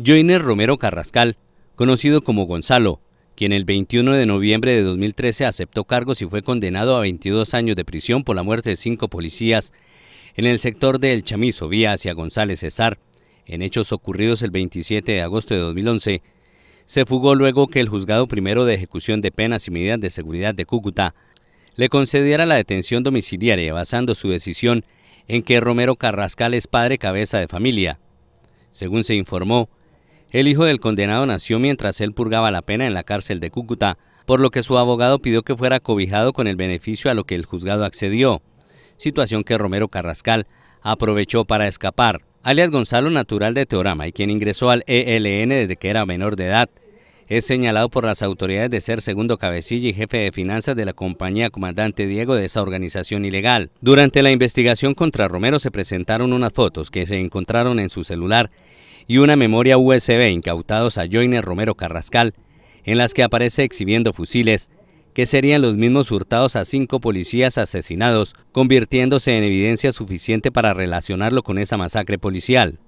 Joiner Romero Carrascal, conocido como Gonzalo, quien el 21 de noviembre de 2013 aceptó cargos y fue condenado a 22 años de prisión por la muerte de cinco policías en el sector del Chamizo, vía hacia González Cesar, en hechos ocurridos el 27 de agosto de 2011. Se fugó luego que el juzgado primero de ejecución de penas y medidas de seguridad de Cúcuta le concediera la detención domiciliaria basando su decisión en que Romero Carrascal es padre cabeza de familia. Según se informó, el hijo del condenado nació mientras él purgaba la pena en la cárcel de Cúcuta, por lo que su abogado pidió que fuera cobijado con el beneficio a lo que el juzgado accedió, situación que Romero Carrascal aprovechó para escapar. Alias Gonzalo, natural de Teorama, y quien ingresó al ELN desde que era menor de edad, es señalado por las autoridades de ser segundo cabecilla y jefe de finanzas de la compañía comandante Diego de esa organización ilegal. Durante la investigación contra Romero se presentaron unas fotos que se encontraron en su celular y una memoria USB incautados a Joiner Romero Carrascal, en las que aparece exhibiendo fusiles, que serían los mismos hurtados a cinco policías asesinados, convirtiéndose en evidencia suficiente para relacionarlo con esa masacre policial.